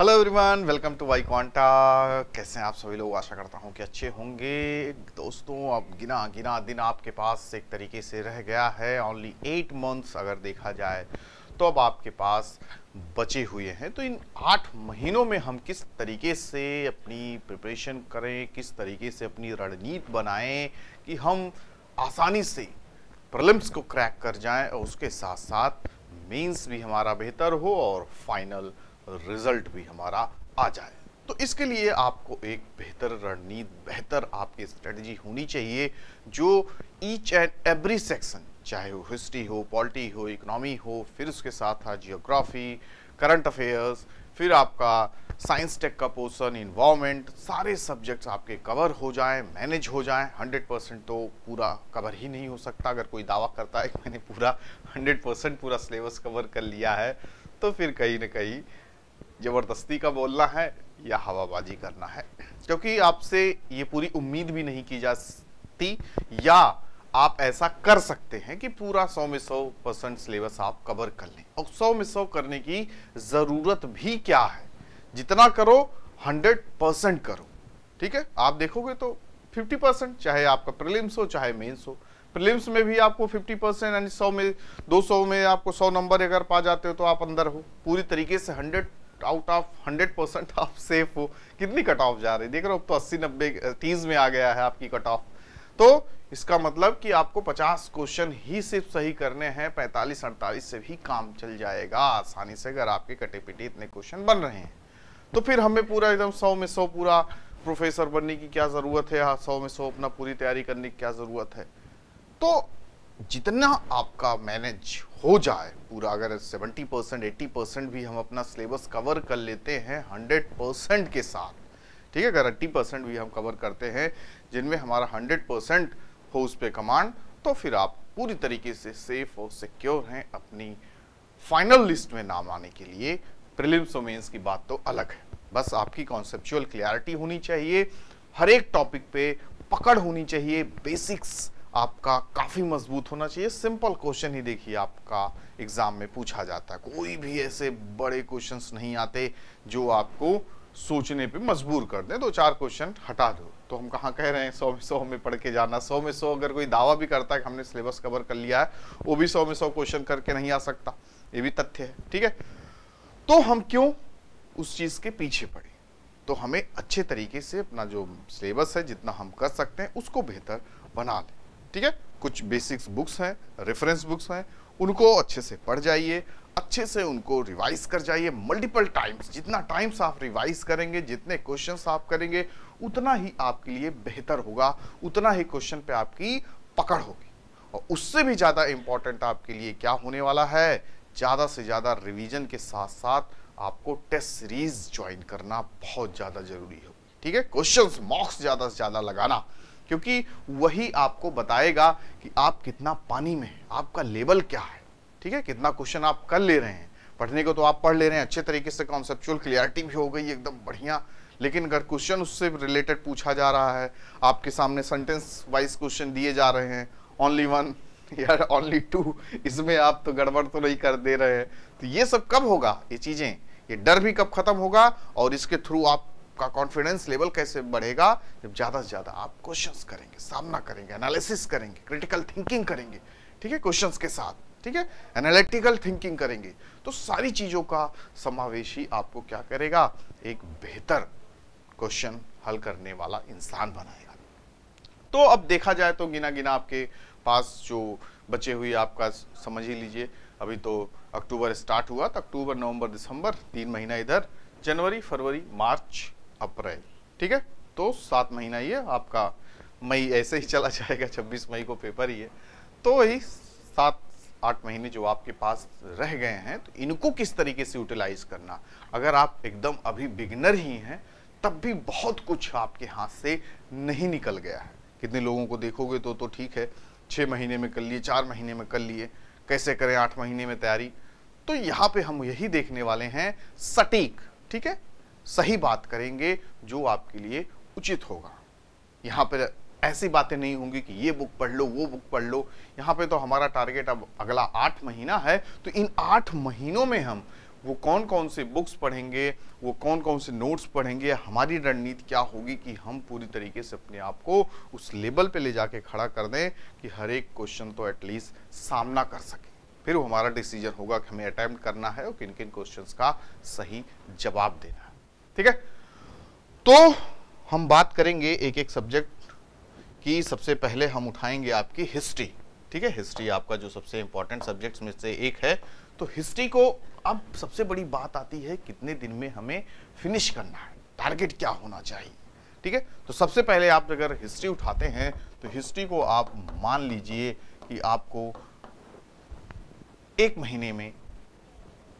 hello everyone welcome to Y Quanta कैसे हैं आप सभी लोग आशा करता हूं कि अच्छे होंगे दोस्तों अब गिना गिना दिन आपके पास एक तरीके से रह गया है ओनली एट मंथ्स अगर देखा जाए तो अब आपके पास बचे हुए हैं तो इन आठ महीनों में हम किस तरीके से अपनी प्रिपरेशन करें किस तरीके से अपनी रणनीति बनाएं कि हम आसानी से प्रलम्स को क्रैक कर जाएं और उसके साथ साथ मेंस भी हमारा बेहतर हो और फाइनल रिजल्ट भी हमारा आ जाए तो इसके लिए आपको एक बेहतर रणनीति बेहतर आपकी स्ट्रेटजी होनी चाहिए जो ईच एंड एवरी सेक्शन चाहे वो हिस्ट्री हो पॉलिटी हो इकोनॉमी हो फिर उसके साथ था जियोग्राफी करंट अफेयर्स फिर आपका साइंस टेक का पोर्सन इन्वामेंट सारे सब्जेक्ट्स आपके कवर हो जाएं मैनेज हो जाएं 100 परसेंट तो पूरा कवर ही नहीं हो सकता अगर कोई दावा करता है कि मैंने पूरा 100 परसेंट पूरा सिलेबस कवर कर लिया है तो फिर कहीं ना कहीं ज़बरदस्ती का बोलना है या हवाबाजी करना है क्योंकि आपसे ये पूरी उम्मीद भी नहीं की जाती या आप ऐसा कर सकते हैं कि पूरा सौ में सौ परसेंट सिलेबस आप कवर कर लें और सौ में सौ करने की ज़रूरत भी क्या है जितना करो हंड्रेड परसेंट करो ठीक है आप देखोगे तो फिफ्टी परसेंट चाहे आपका प्रिलिम्स हो चाहे मेंस हो प्रिलिम्स में भी आपको फिफ्टी परसेंट यानी सौ में सौ में आपको सौ नंबर अगर पा जाते हो तो आप अंदर हो पूरी तरीके से hundred out of hundred percent आप सेफ हो कितनी कट ऑफ जा रही देख रहे हो तो अस्सी नब्बे तीस में आ गया है आपकी कट ऑफ तो इसका मतलब कि आपको 50 क्वेश्चन ही सिर्फ सही करने हैं 45 अड़तालीस से भी काम चल जाएगा आसानी से अगर आपके कटे पिटे इतने क्वेश्चन बन रहे हैं तो फिर हमें पूरा एकदम सौ में सौ पूरा प्रोफेसर बनने की क्या ज़रूरत है हाँ, सौ में सौ अपना पूरी तैयारी करने की क्या ज़रूरत है तो जितना आपका मैनेज हो जाए पूरा अगर 70 परसेंट एट्टी परसेंट भी हम अपना सिलेबस कवर कर लेते हैं 100 परसेंट के साथ ठीक है अगर 80 परसेंट भी हम कवर करते हैं जिनमें हमारा 100 परसेंट हो उस पर कमांड तो फिर आप पूरी तरीके से सेफ और सिक्योर हैं अपनी फाइनल लिस्ट में नाम आने के लिए प्रिलिम्स और मेंस की बात तो अलग है बस आपकी कॉन्सेप्चुअल क्लियरिटी होनी चाहिए हर एक टॉपिक पे पकड़ होनी चाहिए बेसिक्स आपका काफ़ी मजबूत होना चाहिए सिंपल क्वेश्चन ही देखिए आपका एग्ज़ाम में पूछा जाता है कोई भी ऐसे बड़े क्वेश्चंस नहीं आते जो आपको सोचने पे मजबूर कर दें दो चार क्वेश्चन हटा दो तो हम कहाँ कह रहे हैं सौ में सौ में पढ़ के जाना सौ में सौ अगर कोई दावा भी करता है कि हमने सिलेबस कवर कर लिया है वो भी सौ में सौ क्वेश्चन करके नहीं आ सकता ये भी तथ्य है ठीक है तो हम क्यों उस चीज़ के पीछे पड़े तो हमें अच्छे तरीके से अपना जो सिलेबस है जितना हम कर सकते हैं उसको बेहतर बना दें ठीक है कुछ बेसिक्स बुक्स हैं रेफरेंस बुक्स हैं उनको अच्छे से पढ़ जाइए अच्छे से उनको रिवाइज कर जाइए मल्टीपल टाइम्स जितना टाइम्स आप रिवाइज करेंगे जितने क्वेश्चंस आप करेंगे उतना ही आपके लिए बेहतर होगा उतना ही क्वेश्चन पे आपकी पकड़ होगी और उससे भी ज़्यादा इम्पॉर्टेंट आपके लिए क्या होने वाला है ज़्यादा से ज़्यादा रिविजन के साथ साथ आपको टेस्ट सीरीज ज्वाइन करना बहुत ज़्यादा जरूरी होगी ठीक है क्वेश्चन मार्क्स ज़्यादा से ज़्यादा लगाना क्योंकि वही आपको बताएगा कि आप कितना पानी में है आपका लेवल क्या है ठीक है कितना क्वेश्चन आप कर ले रहे हैं पढ़ने को तो आप पढ़ ले रहे हैं अच्छे तरीके से कॉन्सेप्चुअल क्लियरिटी भी हो गई एकदम बढ़िया लेकिन अगर क्वेश्चन उससे रिलेटेड पूछा जा रहा है आपके सामने सेंटेंस वाइज क्वेश्चन दिए जा रहे हैं ओनली वन यार ओनली टू इसमें आप तो गड़बड़ तो नहीं कर दे रहे हैं तो ये सब कब होगा ये चीज़ें ये डर भी कब खत्म होगा और इसके थ्रू आप आपका कॉन्फिडेंस लेवल कैसे बढ़ेगा जब ज़्यादा से ज़्यादा आप क्वेश्चंस करेंगे सामना करेंगे एनालिसिस करेंगे क्रिटिकल थिंकिंग करेंगे ठीक है क्वेश्चंस के साथ ठीक है एनालिटिकल थिंकिंग करेंगे तो सारी चीज़ों का समावेशी आपको क्या करेगा एक बेहतर क्वेश्चन हल करने वाला इंसान बनाएगा तो अब देखा जाए तो गिना गिना आपके पास जो बचे हुए आपका समझ ही लीजिए अभी तो अक्टूबर स्टार्ट हुआ तो अक्टूबर नवंबर दिसंबर तीन महीना इधर जनवरी फरवरी मार्च अप्रैल ठीक है तो सात महीना ये आपका मई ऐसे ही चला जाएगा छब्बीस मई को पेपर ही है तो वही सात आठ महीने जो आपके पास रह गए हैं तो इनको किस तरीके से यूटिलाइज करना अगर आप एकदम अभी बिगनर ही हैं तब भी बहुत कुछ आपके हाथ से नहीं निकल गया है कितने लोगों को देखोगे तो तो ठीक है छः महीने में कर लिए चार महीने में कर लिए कैसे करें आठ महीने में तैयारी तो यहाँ पे हम यही देखने वाले हैं सटीक ठीक है सही बात करेंगे जो आपके लिए उचित होगा यहाँ पर ऐसी बातें नहीं होंगी कि ये बुक पढ़ लो वो बुक पढ़ लो यहाँ पे तो हमारा टारगेट अब अगला आठ महीना है तो इन आठ महीनों में हम वो कौन कौन से बुक्स पढ़ेंगे वो कौन कौन से नोट्स पढ़ेंगे हमारी रणनीति क्या होगी कि हम पूरी तरीके से अपने आप को उस लेवल पे ले जाके खड़ा कर दें कि हर एक क्वेश्चन तो एटलीस्ट सामना कर सकें फिर वो हमारा डिसीजन होगा कि हमें अटैम्प्ट करना है और किन किन क्वेश्चन का सही जवाब देना है ठीक है तो हम बात करेंगे एक एक सब्जेक्ट की सबसे पहले हम उठाएंगे आपकी हिस्ट्री ठीक है हिस्ट्री आपका जो सबसे इंपॉर्टेंट सब्जेक्ट्स में से एक है तो हिस्ट्री को अब सबसे बड़ी बात आती है कितने दिन में हमें फिनिश करना है टारगेट क्या होना चाहिए ठीक है तो सबसे पहले आप अगर हिस्ट्री उठाते हैं तो हिस्ट्री को आप मान लीजिए कि आपको एक महीने में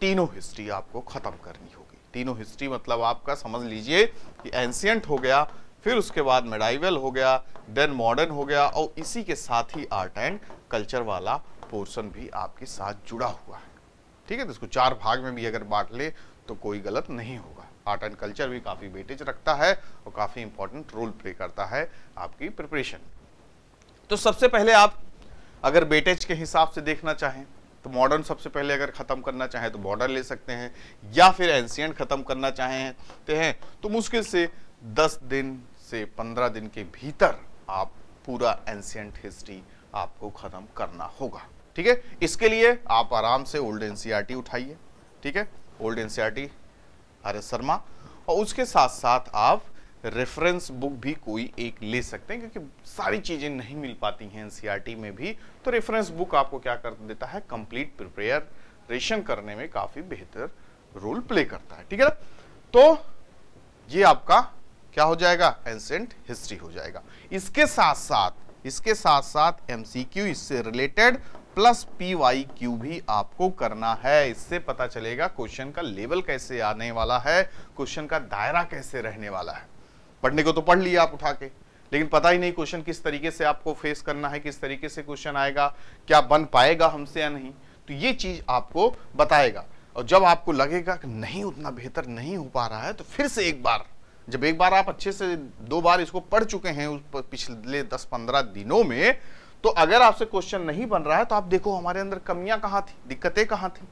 तीनों हिस्ट्री आपको ख़त्म करनी हो तीनों हिस्ट्री मतलब आपका समझ लीजिए कि एंशियंट हो गया फिर उसके बाद मेडाइवल हो गया देन मॉडर्न हो गया और इसी के साथ ही आर्ट एंड कल्चर वाला पोर्शन भी आपके साथ जुड़ा हुआ है ठीक है तो इसको चार भाग में भी अगर बांट ले तो कोई गलत नहीं होगा आर्ट एंड कल्चर भी काफ़ी वेटेज रखता है और काफ़ी इंपॉर्टेंट रोल प्ले करता है आपकी प्रिपरेशन तो सबसे पहले आप अगर वेटेज के हिसाब से देखना चाहें तो मॉडर्न सबसे पहले अगर ख़त्म करना चाहें तो बॉर्डर ले सकते हैं या फिर एंशियंट ख़त्म करना चाहें तो हैं तो मुश्किल से दस दिन से पंद्रह दिन के भीतर आप पूरा एंशियंट हिस्ट्री आपको ख़त्म करना होगा ठीक है इसके लिए आप आराम से ओल्ड एन e उठाइए ठीक है ओल्ड एन सी शर्मा और उसके साथ साथ आप रेफरेंस बुक भी कोई एक ले सकते हैं क्योंकि सारी चीज़ें नहीं मिल पाती हैं एन e में भी तो रेफरेंस बुक आपको क्या कर देता है कंप्लीट रेशन करने में काफ़ी बेहतर रोल प्ले करता है ठीक है तो ये आपका क्या हो जाएगा एंसेंट हिस्ट्री हो जाएगा इसके साथ साथ इसके साथ साथ एम इससे रिलेटेड प्लस पी भी आपको करना है इससे पता चलेगा क्वेश्चन का लेवल कैसे आने वाला है क्वेश्चन का दायरा कैसे रहने वाला है पढ़ने को तो पढ़ लिया आप उठा के लेकिन पता ही नहीं क्वेश्चन किस तरीके से आपको फेस करना है किस तरीके से क्वेश्चन आएगा क्या बन पाएगा हमसे या नहीं तो ये चीज़ आपको बताएगा और जब आपको लगेगा कि नहीं उतना बेहतर नहीं हो पा रहा है तो फिर से एक बार जब एक बार आप अच्छे से दो बार इसको पढ़ चुके हैं उस पिछले दस पंद्रह दिनों में तो अगर आपसे क्वेश्चन नहीं बन रहा है तो आप देखो हमारे अंदर कमियां कहाँ थी दिक्कतें कहाँ थी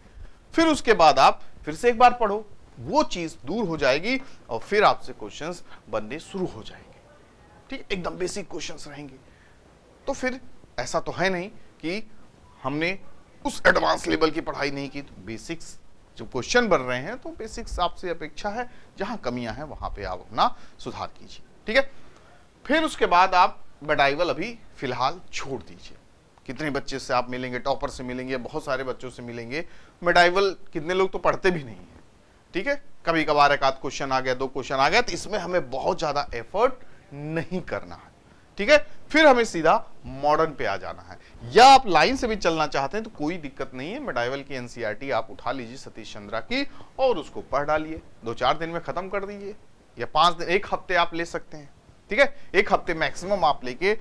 फिर उसके बाद आप फिर से एक बार पढ़ो वो चीज दूर हो जाएगी और फिर आपसे क्वेश्चन बनने शुरू हो जाएंगे ठीक एकदम बेसिक क्वेश्चन रहेंगे तो फिर ऐसा तो है नहीं कि हमने उस एडवांस लेवल की पढ़ाई नहीं की तो बेसिक्स जो क्वेश्चन बन रहे हैं तो बेसिक्स आपसे अपेक्षा है जहां कमियां हैं वहां पे आप अपना सुधार कीजिए ठीक है फिर उसके बाद आप मेडाइवल अभी फिलहाल छोड़ दीजिए कितने बच्चे से आप मिलेंगे टॉपर से मिलेंगे बहुत सारे बच्चों से मिलेंगे मेडाइवल कितने लोग तो पढ़ते भी नहीं है ठीक है कभी कभार एक आध क्वेश्चन आ गया दो क्वेश्चन आ गया तो इसमें हमें बहुत ज्यादा एफर्ट नहीं करना है ठीक है फिर हमें सीधा मॉडर्न पे आ जाना है या आप लाइन से भी चलना चाहते हैं तो कोई दिक्कत नहीं है मेडाइवल की एनसीईआरटी e आप उठा लीजिए सतीश चंद्रा की और उसको पढ़ डालिए दो चार दिन में खत्म कर दीजिए या पांच दिन एक हफ्ते आप ले सकते हैं ठीक है एक हफ्ते मैक्सिमम आप लेके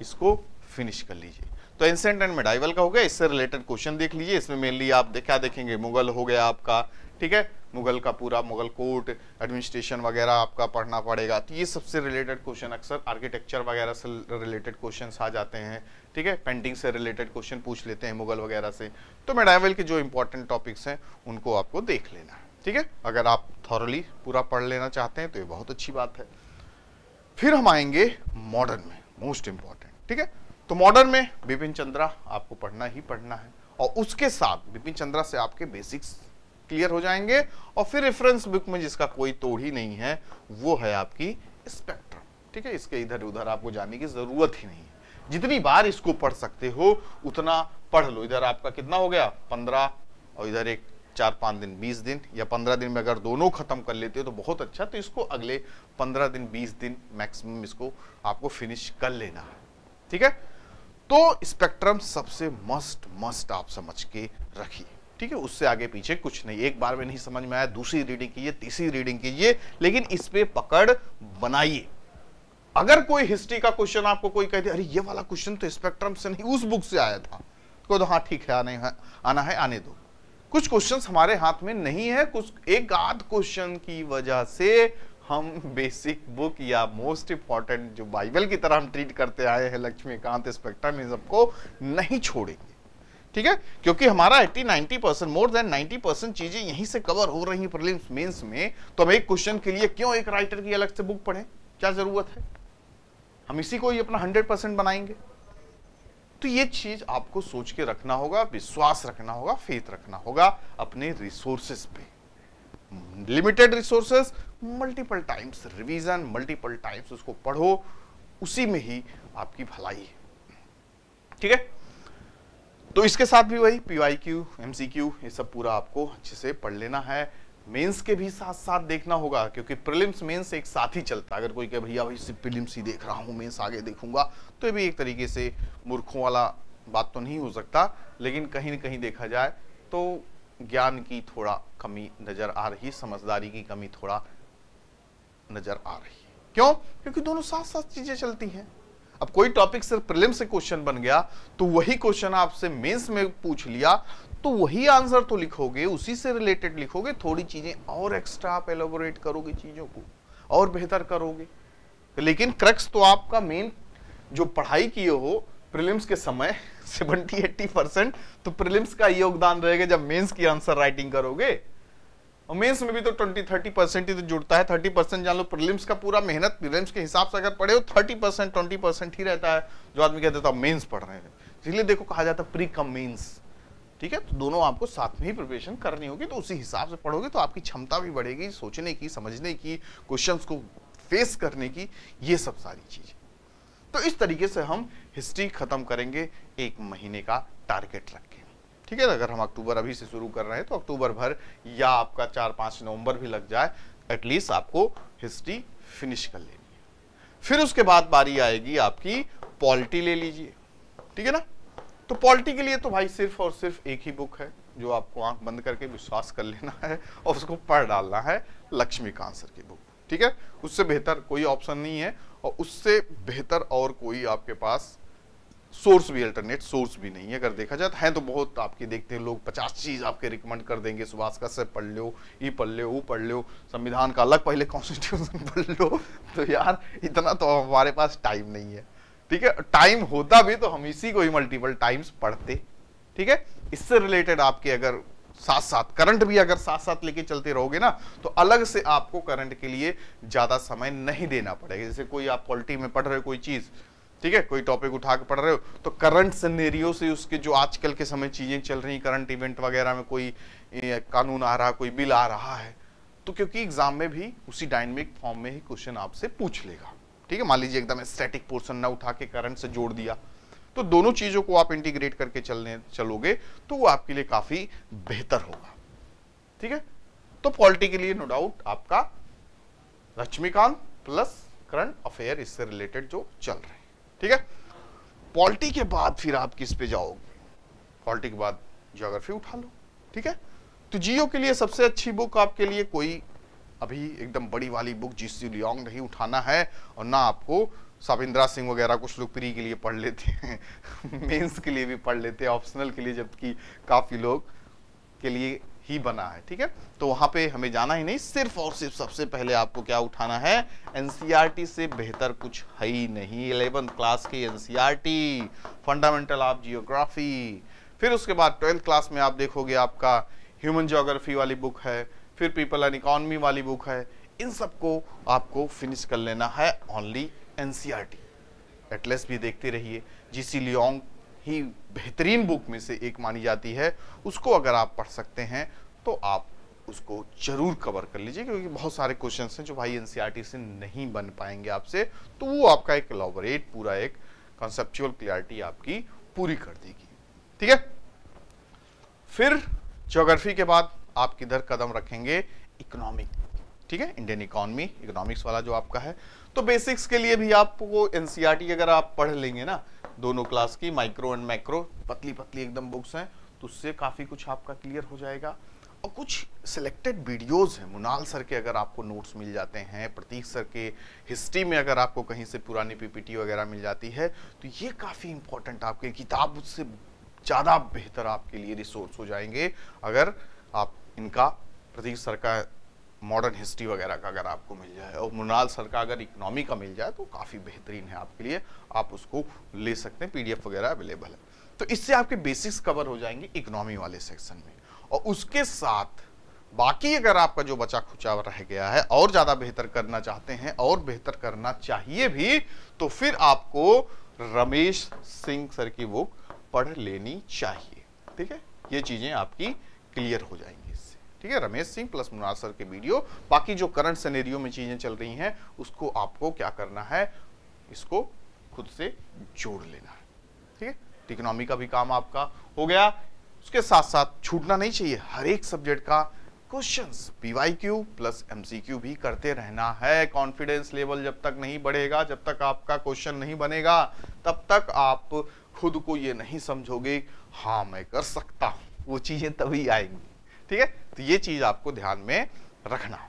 इसको फिनिश कर लीजिए तो एंसेंट एंड मेडाइवल का हो गया इससे रिलेटेड क्वेश्चन देख लीजिए इसमें मेनली आप क्या देखेंगे मुगल हो गया आपका ठीक है मुगल का पूरा मुगल कोर्ट एडमिनिस्ट्रेशन वगैरह आपका पढ़ना पड़ेगा तो ये सबसे रिलेटेड क्वेश्चन अक्सर आर्किटेक्चर वगैरह से रिलेटेड क्वेश्चन आ जाते हैं ठीक है पेंटिंग से रिलेटेड क्वेश्चन पूछ लेते हैं मुगल वगैरह से तो मेडाइवल के जो इंपॉर्टेंट टॉपिक्स हैं उनको आपको देख लेना ठीक है अगर आप थॉरली पूरा पढ़ लेना चाहते हैं तो ये बहुत अच्छी बात है फिर हम आएंगे मॉडर्न में मोस्ट इम्पॉर्टेंट ठीक है तो मॉडर्न में बिपिन चंद्रा आपको पढ़ना ही पढ़ना है और उसके साथ बिपिन चंद्रा से आपके बेसिक्स क्लियर हो जाएंगे और फिर रेफरेंस बुक में जिसका कोई तोड़ ही नहीं है वो है आपकी स्पेक्ट्रम ठीक है इसके इधर उधर आपको जाने की जरूरत ही नहीं है जितनी बार इसको पढ़ सकते हो उतना पढ़ लो इधर आपका कितना हो गया पंद्रह और इधर एक चार पांच दिन बीस दिन या पंद्रह दिन में अगर दोनों खत्म कर लेते हो तो बहुत अच्छा तो इसको अगले पंद्रह दिन बीस दिन मैक्सिमम इसको आपको फिनिश कर लेना है ठीक है तो स्पेक्ट्रम सबसे मस्ट मस्ट आप समझ के रखिए ठीक है उससे आगे पीछे कुछ नहीं एक बार में नहीं समझ में आया दूसरी रीडिंग कीजिए तीसरी रीडिंग कीजिए लेकिन इस पर पकड़ बनाइए अगर कोई हिस्ट्री का क्वेश्चन आपको कोई कह दे अरे ये वाला क्वेश्चन तो स्पेक्ट्रम से नहीं उस बुक से आया था तो हाँ ठीक है आने है, आना है आने दो कुछ क्वेश्चंस हमारे हाथ में नहीं है कुछ एक आध क्वेश्चन की वजह से हम बेसिक बुक या मोस्ट इंपॉर्टेंट जो बाइबल की तरह हम ट्रीट करते आए हैं लक्ष्मीकांत स्पेक्ट्रम इन सबको नहीं छोड़ेंगे ठीक है क्योंकि हमारा 80 90 परसेंट मोर देन 90 परसेंट चीजें यहीं से कवर हो रही हैं प्रीलिम्स मेंस में तो हम एक क्वेश्चन के लिए क्यों एक राइटर की अलग से बुक पढ़े क्या जरूरत है हम इसी को ही अपना हंड्रेड परसेंट बनाएंगे तो ये चीज आपको सोच के रखना होगा विश्वास रखना होगा फेथ रखना होगा अपने रिसोर्सेस पे limited resources multiple times revision multiple times उसको पढ़ो उसी में ही आपकी भलाई है ठीक है तो इसके साथ भी वही P Y Q M C Q ये सब पूरा आपको अच्छे से पढ़ लेना है मेंस के भी साथ साथ देखना होगा क्योंकि प्रीलिम्स मेंस एक साथ ही चलता है अगर कोई कहे भैया भाई सिर्फ प्रीलिम्स ही देख रहा हूँ मेंस आगे देखूंगा तो ये भी एक तरीके से मूर्खों वाला बात तो नहीं हो सकता लेकिन कहीं ना कहीं देखा जाए तो ज्ञान की थोड़ा कमी नज़र आ रही समझदारी की कमी थोड़ा नज़र आ रही क्यों क्योंकि दोनों साथ साथ चीज़ें चलती हैं अब कोई टॉपिक सिर्फ प्रिलिम से क्वेश्चन बन गया तो वही क्वेश्चन आपसे मेंस में पूछ लिया तो वही आंसर तो लिखोगे उसी से रिलेटेड लिखोगे थोड़ी चीजें और एक्स्ट्रा आप एलोबोरेट करोगे चीजों को और बेहतर करोगे लेकिन क्रक्स तो आपका मेन जो पढ़ाई किए हो प्रिलिम्स के समय सेवेंटी एट्टी परसेंट तो प्रिलिम्स का योगदान रहेगा जब मेंस की आंसर राइटिंग करोगे और मेंस में भी तो 20 30 परसेंट ही तो जुड़ता है 30 परसेंट जान लो प्रिलिम्स का पूरा मेहनत प्रिलिम्स के हिसाब से अगर पढ़े हो 30 परसेंट ट्वेंटी परसेंट ही रहता है जो आदमी कहते तो मेंस पढ़ रहे हैं इसलिए देखो कहा जाता है प्री कम मेन्स ठीक है तो दोनों आपको साथ में ही प्रिपरेशन करनी होगी तो उसी हिसाब से पढ़ोगे तो आपकी क्षमता भी बढ़ेगी सोचने की समझने की क्वेश्चन को फेस करने की ये सब सारी चीज तो इस तरीके से हम हिस्ट्री ख़त्म करेंगे एक महीने का टारगेट रखें ठीक है अगर हम अक्टूबर अभी से शुरू कर रहे हैं तो अक्टूबर भर या आपका चार पांच नवंबर भी लग जाए एटलीस्ट आपको हिस्ट्री फिनिश कर लेनी है फिर उसके बाद बारी आएगी आपकी पॉलिटी ले लीजिए ठीक है ना तो पॉलिटी के लिए तो भाई सिर्फ और सिर्फ एक ही बुक है जो आपको आंख बंद करके विश्वास कर लेना है और उसको पढ़ डालना है लक्ष्मीकांत सर की बुक ठीक है उससे बेहतर कोई ऑप्शन नहीं है और उससे बेहतर और कोई आपके पास सोर्स भी अल्टरनेट सोर्स भी नहीं है अगर देखा जाए तो हैं तो बहुत आपके देखते हैं लोग पचास चीज़ आपके रिकमेंड कर देंगे सुभाष का से पढ़ लो ये पढ़ लो वो पढ़ लो संविधान का अलग पहले कॉन्स्टिट्यूशन पढ़ लो तो यार इतना तो हमारे पास टाइम नहीं है ठीक है टाइम होता भी तो हम इसी को ही मल्टीपल टाइम्स पढ़ते ठीक है इससे रिलेटेड आपके अगर साथ साथ करंट भी अगर साथ साथ लेके चलते रहोगे ना तो अलग से आपको करंट के लिए ज़्यादा समय नहीं देना पड़ेगा जैसे कोई आप पॉलिटी में पढ़ रहे कोई चीज़ ठीक है कोई टॉपिक उठा के पढ़ रहे हो तो करंट सिनेरियो से उसके जो आजकल के समय चीजें चल रही करंट इवेंट वगैरह में कोई कानून आ रहा कोई बिल आ रहा है तो क्योंकि एग्जाम में भी उसी डायनेमिक फॉर्म में ही क्वेश्चन आपसे पूछ लेगा ठीक है मान लीजिए एकदम स्टैटिक पोर्शन ना उठा के करंट से जोड़ दिया तो दोनों चीजों को आप इंटीग्रेट करके चलने चलोगे तो वो आपके लिए काफी बेहतर होगा ठीक है तो पॉलिटी के लिए नो डाउट आपका लक्ष्मीकांत प्लस करंट अफेयर इससे रिलेटेड जो चल रहे हैं ठीक है पॉलिटी के बाद फिर आप किस पे जाओगे पॉलिटी के बाद ज्योग्राफी उठा लो ठीक है तो जियो के लिए सबसे अच्छी बुक आपके लिए कोई अभी एकदम बड़ी वाली बुक जिस लियोंग नहीं उठाना है और ना आपको साविंद्रा सिंह वगैरह कुछ लोग प्री के लिए पढ़ लेते हैं मेंस के लिए भी पढ़ लेते हैं ऑप्शनल के लिए जबकि काफ़ी लोग के लिए ही बना है ठीक है तो वहां पे हमें जाना ही नहीं सिर्फ और सिर्फ सबसे पहले आपको क्या उठाना है एनसीईआरटी e से बेहतर कुछ है ही नहीं इलेवंथ क्लास की NCERT e fundamental of geography फिर उसके बाद ट्वेल्थ क्लास में आप देखोगे आपका ह्यूमन जोग्राफी वाली बुक है फिर पीपल एंड इकॉनमी वाली बुक है इन सबको आपको फिनिश कर लेना है ओनली एनसीआर e एटलेस भी देखते रहिए जिसी लियोंग ही बेहतरीन बुक में से एक मानी जाती है उसको अगर आप पढ़ सकते हैं तो आप उसको जरूर कवर कर लीजिए क्योंकि बहुत सारे क्वेश्चन हैं जो भाई एन e से नहीं बन पाएंगे आपसे तो वो आपका एक लॉबरेट पूरा एक कॉन्सेप्चुअल क्लियरिटी आपकी पूरी कर देगी ठीक है फिर ज्योग्राफी के बाद आप किधर कदम रखेंगे इकोनॉमिक ठीक है इंडियन इकोनॉमी इकोनॉमिक्स वाला जो आपका है तो बेसिक्स के लिए भी आपको एनसीईआरटी e अगर आप पढ़ लेंगे ना दोनों क्लास की माइक्रो एंड मैक्रो पतली पतली एकदम बुक्स हैं तो उससे काफ़ी कुछ आपका क्लियर हो जाएगा और कुछ सिलेक्टेड वीडियोस हैं मुनाल सर के अगर आपको नोट्स मिल जाते हैं प्रतीक सर के हिस्ट्री में अगर आपको कहीं से पुरानी पीपीटी वगैरह मिल जाती है तो ये काफ़ी इंपॉर्टेंट आपके किताब उससे ज़्यादा बेहतर आपके लिए रिसोर्स हो जाएंगे अगर आप इनका प्रतीक सर का मॉडर्न हिस्ट्री वगैरह का अगर आपको मिल जाए और मुनाल सर का अगर इकनॉमी का मिल जाए तो काफ़ी बेहतरीन है आपके लिए आप उसको ले सकते हैं पीडीएफ वगैरह अवेलेबल है तो इससे आपके बेसिक्स कवर हो जाएंगे इकनॉमी वाले सेक्शन में और उसके साथ बाकी अगर आपका जो बचा खुचा रह गया है और ज़्यादा बेहतर करना चाहते हैं और बेहतर करना चाहिए भी तो फिर आपको रमेश सिंह सर की बुक पढ़ लेनी चाहिए ठीक है ये चीज़ें आपकी क्लियर हो जाएंगी ठीक है रमेश सिंह प्लस मुनार सर के वीडियो बाकी जो करंट सनेरियो में चीजें चल रही हैं उसको आपको क्या करना है इसको खुद से जोड़ लेना है ठीक है टिकनॉमी का भी काम आपका हो गया उसके साथ साथ छूटना नहीं चाहिए हर एक सब्जेक्ट का क्वेश्चंस क्यू प्लस एमसीक्यू भी करते रहना है कॉन्फिडेंस लेवल जब तक नहीं बढ़ेगा जब तक आपका क्वेश्चन नहीं बनेगा तब तक आप खुद को ये नहीं समझोगे हाँ मैं कर सकता हूँ वो चीज़ें तभी आएंगी ठीक है तो ये चीज आपको ध्यान में रखना है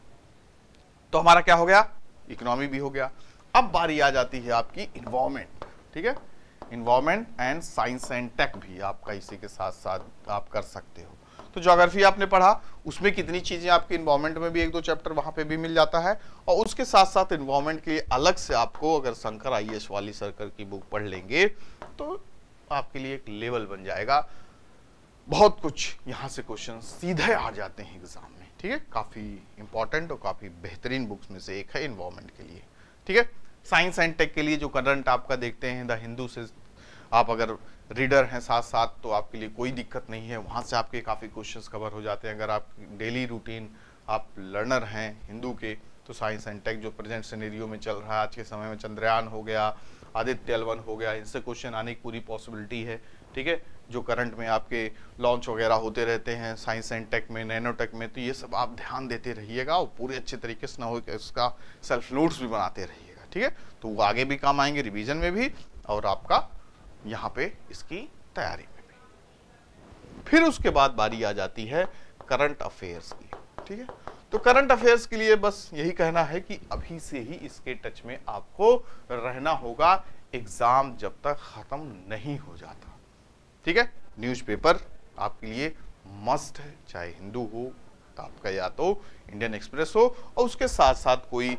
तो हमारा क्या हो गया इकोनॉमी भी हो गया अब बारी आ जाती है आपकी इन्वॉर्मेंट ठीक है environment and science and tech भी आपका इसी के साथ साथ आप कर सकते हो तो ज्योग्राफी आपने पढ़ा उसमें कितनी चीज़ें आपके इन्वॉर्मेंट में भी एक दो चैप्टर वहां पे भी मिल जाता है और उसके साथ साथ इन्वॉर्मेंट के लिए अलग से आपको अगर शंकर आई वाली सरकर की बुक पढ़ लेंगे तो आपके लिए एक लेवल बन जाएगा बहुत कुछ यहाँ से क्वेश्चन सीधे आ जाते हैं एग्जाम में ठीक है काफ़ी इंपॉर्टेंट और काफ़ी बेहतरीन बुक्स में से एक है इन्वॉर्मेंट के लिए ठीक है साइंस एंड टेक के लिए जो करंट आपका देखते हैं द हिंदू से आप अगर रीडर हैं साथ साथ तो आपके लिए कोई दिक्कत नहीं है वहाँ से आपके काफ़ी क्वेश्चन कवर हो जाते हैं अगर आप डेली रूटीन आप लर्नर हैं हिंदू के तो साइंस एंड टेक जो प्रेजेंट सिनेरियो में चल रहा है आज के समय में चंद्रयान हो गया आदित्य अलवन हो गया इनसे क्वेश्चन आने की पूरी पॉसिबिलिटी है ठीक है जो करंट में आपके लॉन्च वगैरह होते रहते हैं साइंस एंड टेक में नैनोटेक में तो ये सब आप ध्यान देते रहिएगा और पूरे अच्छे तरीके से ना हो इसका सेल्फ नोट्स भी बनाते रहिएगा ठीक है तो वो आगे भी काम आएंगे रिविजन में भी और आपका यहाँ पे इसकी तैयारी में भी फिर उसके बाद बारी आ जाती है करंट अफेयर्स की ठीक है तो करंट अफेयर्स के लिए बस यही कहना है कि अभी से ही इसके टच में आपको रहना होगा एग्जाम जब तक खत्म नहीं हो जाता ठीक है न्यूज़पेपर आपके लिए मस्ट है चाहे हिंदू हो आपका या तो इंडियन एक्सप्रेस हो और उसके साथ साथ कोई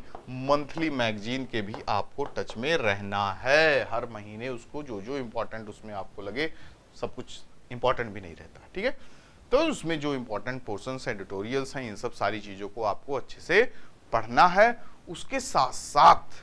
मंथली मैगजीन के भी आपको टच में रहना है हर महीने उसको जो जो इंपॉर्टेंट उसमें आपको लगे सब कुछ इंपॉर्टेंट भी नहीं रहता ठीक है तो उसमें जो इंपॉर्टेंट पोर्सन एडिटोरियल्स हैं इन सब सारी चीज़ों को आपको अच्छे से पढ़ना है उसके साथ साथ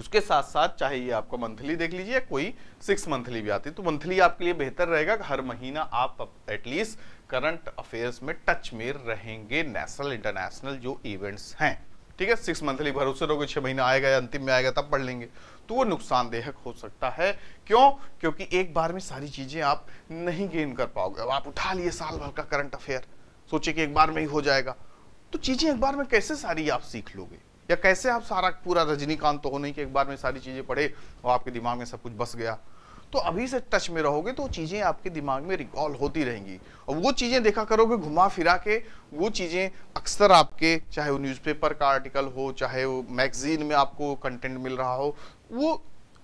उसके साथ साथ चाहे ये आपको मंथली देख लीजिए कोई सिक्स मंथली भी आती है तो मंथली आपके लिए बेहतर रहेगा हर महीना आप एटलीस्ट करंट अफेयर्स में टच में रहेंगे नेशनल इंटरनेशनल जो इवेंट्स हैं ठीक है सिक्स मंथली भरोसे रहोगे छह महीना आएगा या अंतिम में आएगा तब पढ़ लेंगे तो वो नुकसानदेहक हो सकता है क्यों क्योंकि एक बार में सारी चीज़ें आप नहीं गेन कर पाओगे आप उठा लिए साल भर का करंट अफेयर सोचे कि एक बार में ही हो जाएगा तो चीज़ें एक बार में कैसे सारी आप सीख लोगे या कैसे आप सारा पूरा रजनीकांत तो नहीं कि एक बार में सारी चीज़ें पढ़े और आपके दिमाग में सब कुछ बस गया तो अभी से टच में रहोगे तो चीज़ें आपके दिमाग में रिकॉल होती रहेंगी और वो चीज़ें देखा करोगे घुमा फिरा के वो चीज़ें अक्सर आपके चाहे वो न्यूज़पेपर का आर्टिकल हो चाहे वो मैगजीन में आपको कंटेंट मिल रहा हो वो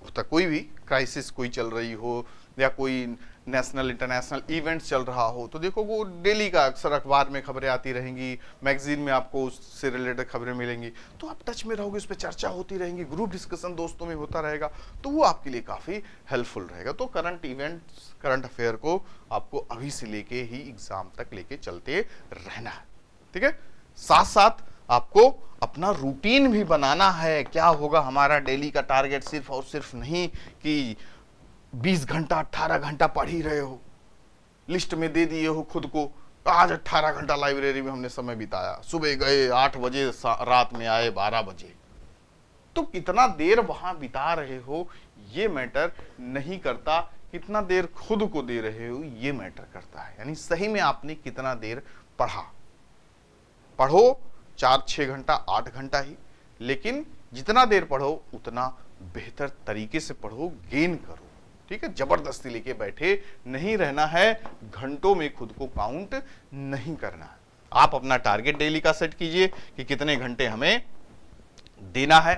होता कोई भी क्राइसिस कोई चल रही हो या कोई नेशनल इंटरनेशनल इवेंट्स चल रहा हो तो देखो वो डेली का अक्सर अखबार में खबरें आती रहेंगी मैगजीन में आपको उससे रिलेटेड खबरें मिलेंगी तो आप टच में रहोगे उस पर चर्चा होती रहेंगी ग्रुप डिस्कशन दोस्तों में होता रहेगा तो वो आपके लिए काफ़ी हेल्पफुल रहेगा तो करंट इवेंट्स करंट अफेयर को आपको अभी से लेके ही एग्जाम तक लेके चलते रहना है ठीक है साथ साथ आपको अपना रूटीन भी बनाना है क्या होगा हमारा डेली का टारगेट सिर्फ और सिर्फ नहीं कि बीस घंटा अट्ठारह घंटा पढ़ ही रहे हो लिस्ट में दे दिए हो खुद को आज अट्ठारह घंटा लाइब्रेरी में हमने समय बिताया सुबह गए आठ बजे रात में आए बारह बजे तो कितना देर वहां बिता रहे हो ये मैटर नहीं करता कितना देर खुद को दे रहे हो ये मैटर करता है यानी सही में आपने कितना देर पढ़ा पढ़ो चार छह घंटा आठ घंटा ही लेकिन जितना देर पढ़ो उतना बेहतर तरीके से पढ़ो गेन करो ठीक है जबरदस्ती लेके बैठे नहीं रहना है घंटों में खुद को काउंट नहीं करना है आप अपना टारगेट डेली का सेट कीजिए कि कितने घंटे हमें देना है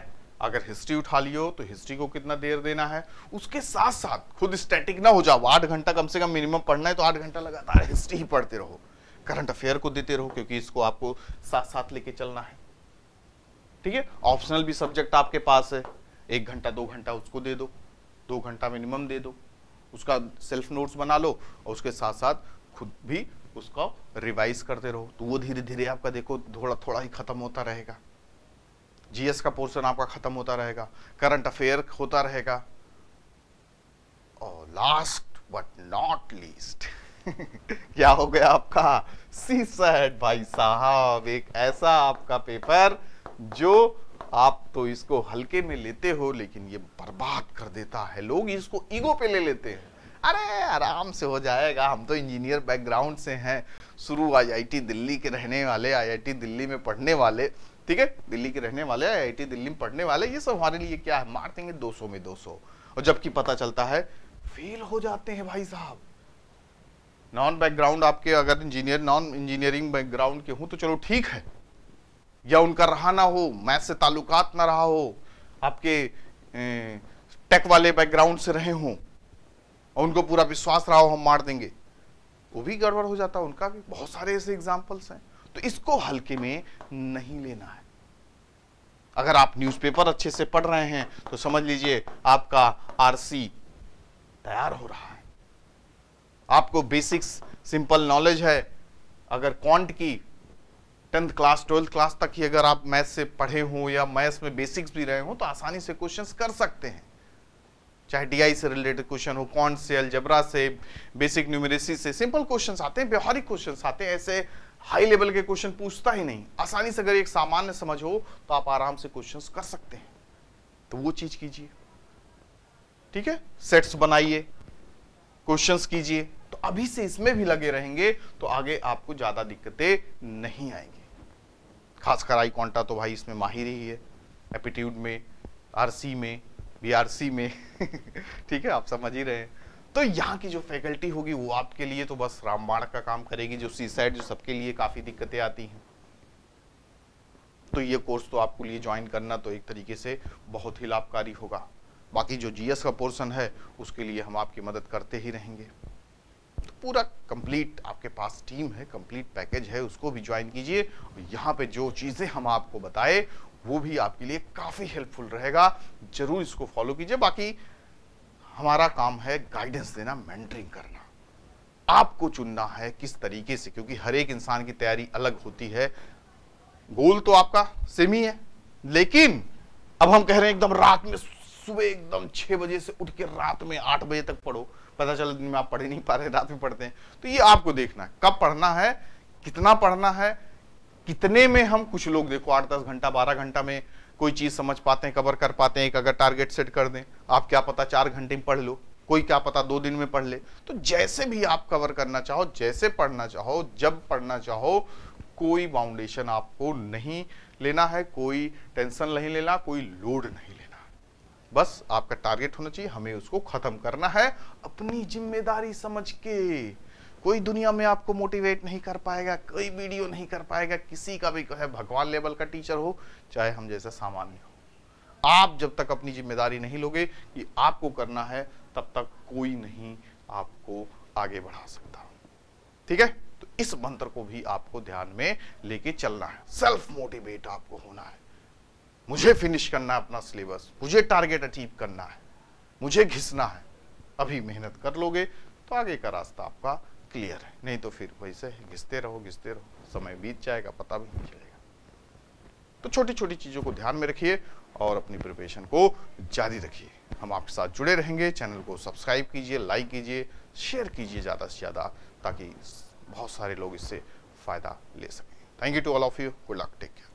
अगर हिस्ट्री उठा लियो तो हिस्ट्री को कितना देर देना है उसके साथ साथ खुद स्टैटिक ना हो जाओ आठ घंटा कम से कम मिनिमम पढ़ना है तो आठ घंटा लगातार हिस्ट्री ही पढ़ते रहो करंट अफेयर को देते रहो क्योंकि इसको आपको साथ साथ लेके चलना है ठीक है ऑप्शनल भी सब्जेक्ट आपके पास है एक घंटा दो घंटा उसको दे दो दो घंटा मिनिमम दे दो उसका सेल्फ नोट्स बना लो और उसके साथ साथ खुद भी उसको रिवाइज करते रहो तो वो धीरे धीरे आपका देखो थोड़ा थोड़ा ही खत्म होता रहेगा जीएस का पोर्शन आपका खत्म होता रहेगा करंट अफेयर होता रहेगा और लास्ट बट नॉट लीस्ट क्या हो गया आपका सी सेट भाई साहब एक ऐसा आपका पेपर जो आप तो इसको हल्के में लेते हो लेकिन ये बर्बाद कर देता है लोग इसको ईगो पे ले लेते हैं अरे आराम से हो जाएगा हम तो इंजीनियर बैकग्राउंड से हैं शुरू आईआईटी दिल्ली के रहने वाले आईआईटी दिल्ली में पढ़ने वाले ठीक है दिल्ली के रहने वाले आईआईटी दिल्ली में पढ़ने वाले ये सब हमारे लिए क्या है मार देंगे सौ में सौ और जबकि पता चलता है फेल हो जाते हैं भाई साहब नॉन बैकग्राउंड आपके अगर इंजीनियर नॉन इंजीनियरिंग बैकग्राउंड के हूँ तो चलो ठीक है या उनका रहा ना हो मैथ से ताल्लुकात ना रहा हो आपके टेक वाले बैकग्राउंड से रहे हों और उनको पूरा विश्वास रहा हो हम मार देंगे वो भी गड़बड़ हो जाता है उनका भी बहुत सारे ऐसे एग्जाम्पल्स हैं तो इसको हल्के में नहीं लेना है अगर आप न्यूज़पेपर अच्छे से पढ़ रहे हैं तो समझ लीजिए आपका आरसी तैयार हो रहा है आपको बेसिक्स सिंपल नॉलेज है अगर क्वांट की टेंथ क्लास ट्वेल्थ क्लास तक ही अगर आप मैथ्स से पढ़े हों या मैथ्स में बेसिक्स भी रहे हों तो आसानी से क्वेश्चंस कर सकते हैं चाहे डीआई से रिलेटेड क्वेश्चन हो कौन से अलजबरा से बेसिक न्यूमेरेसी से सिंपल क्वेश्चंस आते हैं व्यवहारिक क्वेश्चंस आते हैं ऐसे हाई लेवल के क्वेश्चन पूछता ही नहीं आसानी से अगर एक सामान्य समझ हो तो आप आराम से क्वेश्चन कर सकते हैं तो वो चीज कीजिए ठीक है सेट्स बनाइए क्वेश्चन कीजिए अभी से इसमें भी लगे रहेंगे तो आगे आपको ज़्यादा दिक्कतें नहीं आएंगी खासकर आई कॉन्टा तो भाई इसमें माहिर ही है एप्टीट्यूड में आरसी में बीआरसी में ठीक है आप समझ ही रहे हैं तो यहाँ की जो फैकल्टी होगी वो आपके लिए तो बस रामबाण का काम करेगी जो सी साइड जो सबके लिए काफ़ी दिक्कतें आती हैं तो ये कोर्स तो आपको लिए ज्वाइन करना तो एक तरीके से बहुत ही लाभकारी होगा बाकी जो जीएस का पोर्शन है उसके लिए हम आपकी मदद करते ही रहेंगे पूरा कंप्लीट आपके पास टीम है कंप्लीट पैकेज है उसको भी ज्वाइन कीजिए यहाँ पे जो चीज़ें हम आपको बताए वो भी आपके लिए काफ़ी हेल्पफुल रहेगा जरूर इसको फॉलो कीजिए बाकी हमारा काम है गाइडेंस देना मेंटरिंग करना आपको चुनना है किस तरीके से क्योंकि हर एक इंसान की तैयारी अलग होती है गोल तो आपका सेम ही है लेकिन अब हम कह रहे हैं एकदम रात में सुबह एकदम छः बजे से उठ के रात में आठ बजे तक पढ़ो पता चला दिन में आप पढ़ ही नहीं पा रहे रात में पढ़ते हैं तो ये आपको देखना है कब पढ़ना है कितना पढ़ना है कितने में हम कुछ लोग देखो आठ दस घंटा बारह घंटा में कोई चीज़ समझ पाते हैं कवर कर पाते हैं एक अगर टारगेट सेट कर दें आप क्या पता चार घंटे में पढ़ लो कोई क्या पता दो दिन में पढ़ ले तो जैसे भी आप कवर करना चाहो जैसे पढ़ना चाहो जब पढ़ना चाहो कोई बाउंडेशन आपको नहीं लेना है कोई टेंशन नहीं लेना कोई लोड नहीं बस आपका टारगेट होना चाहिए हमें उसको खत्म करना है अपनी जिम्मेदारी समझ के कोई दुनिया में आपको मोटिवेट नहीं कर पाएगा कोई वीडियो नहीं कर पाएगा किसी का भी है भगवान लेवल का टीचर हो चाहे हम जैसा सामान्य हो आप जब तक अपनी जिम्मेदारी नहीं लोगे कि आपको करना है तब तक कोई नहीं आपको आगे बढ़ा सकता ठीक है तो इस मंत्र को भी आपको ध्यान में लेके चलना है सेल्फ मोटिवेट आपको होना है मुझे फिनिश करना अपना सिलेबस मुझे टारगेट अचीव करना है मुझे घिसना है अभी मेहनत कर लोगे तो आगे का रास्ता आपका क्लियर है नहीं तो फिर वैसे घिसते रहो घिसते रहो समय बीत जाएगा पता भी नहीं चलेगा तो छोटी छोटी चीज़ों को ध्यान में रखिए और अपनी प्रिपरेशन को जारी रखिए हम आपके साथ जुड़े रहेंगे चैनल को सब्सक्राइब कीजिए लाइक कीजिए शेयर कीजिए ज़्यादा से ज़्यादा ताकि बहुत सारे लोग इससे फ़ायदा ले सकें thank you to all of you good luck take care